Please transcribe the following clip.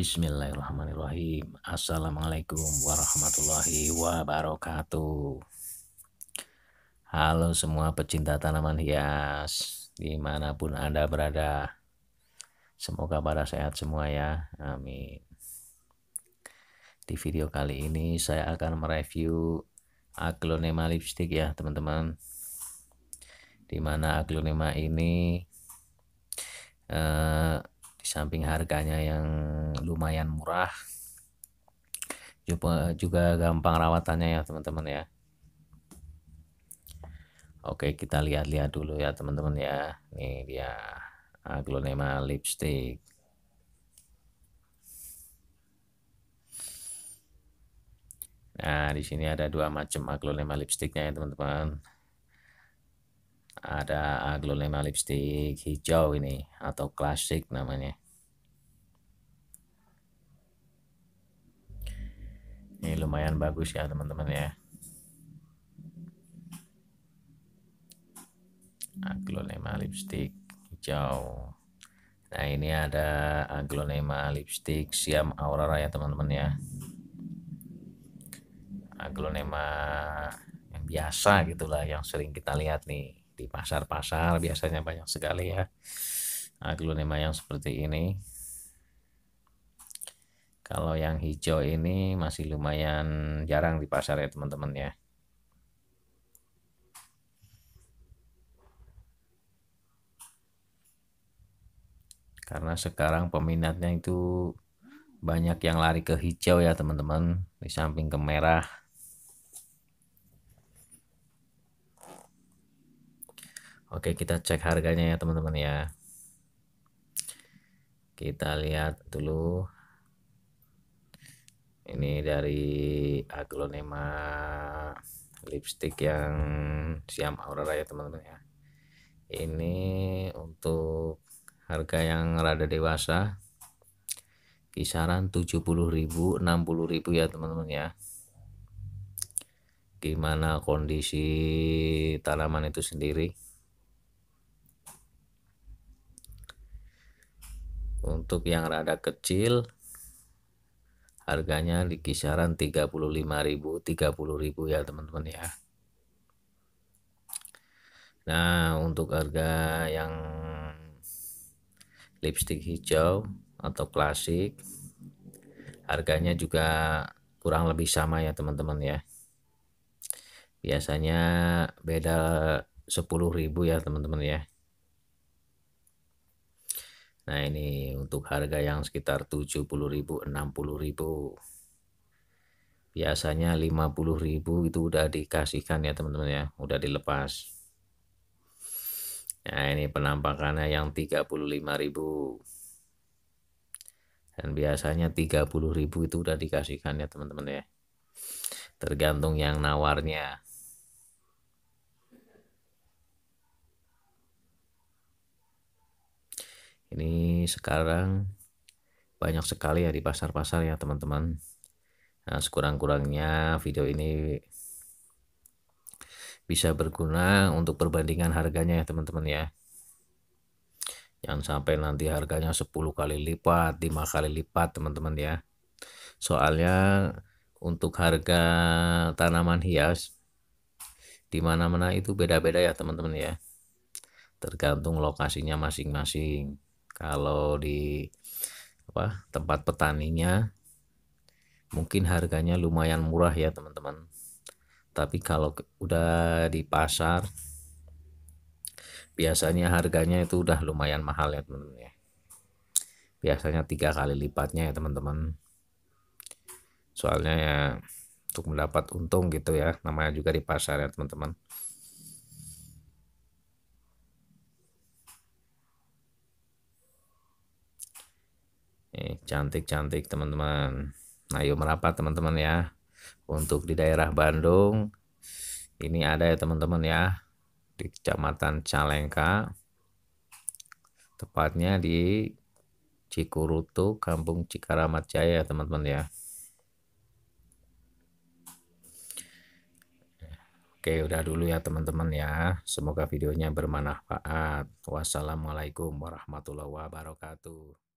Bismillahirrahmanirrahim. Assalamualaikum warahmatullahi wabarakatuh. Halo semua pecinta tanaman hias, dimanapun Anda berada. Semoga pada sehat semua ya. Amin. Di video kali ini saya akan mereview aglonema lipstick ya teman-teman. Dimana aglonema ini eh, samping harganya yang lumayan murah juga, juga gampang rawatannya ya teman-teman ya Oke kita lihat-lihat dulu ya teman-teman ya ini dia aglonema lipstick Nah, di sini ada dua macam aglonema lipstiknya ya, teman-teman. Ada aglonema lipstick hijau ini atau klasik namanya. ini lumayan bagus ya teman-teman ya aglonema lipstick hijau nah ini ada aglonema lipstick siam aurora ya teman-teman ya aglonema yang biasa gitulah yang sering kita lihat nih di pasar-pasar biasanya banyak sekali ya aglonema yang seperti ini kalau yang hijau ini masih lumayan jarang di pasar ya teman-teman ya. Karena sekarang peminatnya itu banyak yang lari ke hijau ya teman-teman. Di samping ke merah. Oke kita cek harganya ya teman-teman ya. Kita lihat dulu ini dari aglonema lipstick yang siam aurora ya teman-teman ya ini untuk harga yang rada dewasa kisaran 70.000 60.000 ya teman-teman ya gimana kondisi tanaman itu sendiri untuk yang rada kecil harganya di kisaran 35.000 30.000 ya teman-teman ya Nah untuk harga yang lipstick hijau atau klasik harganya juga kurang lebih sama ya teman-teman ya biasanya beda 10.000 ya teman-teman ya Nah, ini untuk harga yang sekitar 70.000, 60.000. Biasanya 50.000 itu udah dikasihkan ya, teman-teman ya, udah dilepas. Nah, ini penampakannya yang 35.000. Dan biasanya 30.000 itu udah dikasihkan ya, teman-teman ya. Tergantung yang nawarnya. ini sekarang banyak sekali ya di pasar-pasar ya teman-teman nah, sekurang-kurangnya video ini bisa berguna untuk perbandingan harganya ya teman-teman ya yang sampai nanti harganya 10 kali lipat 5 kali lipat teman-teman ya soalnya untuk harga tanaman hias di mana-mana itu beda-beda ya teman-teman ya tergantung lokasinya masing-masing kalau di apa tempat petaninya mungkin harganya lumayan murah ya teman-teman. Tapi kalau udah di pasar biasanya harganya itu udah lumayan mahal ya teman-teman ya. Biasanya tiga kali lipatnya ya teman-teman. Soalnya ya untuk mendapat untung gitu ya namanya juga di pasar ya teman-teman Cantik-cantik teman-teman. Nah yuk merapat teman-teman ya. Untuk di daerah Bandung. Ini ada ya teman-teman ya. Di Kecamatan Calengka. Tepatnya di Cikurutu, Kampung Cikaramat Jaya teman-teman ya. Oke, udah dulu ya teman-teman ya. Semoga videonya bermanfaat. Wassalamualaikum warahmatullahi wabarakatuh.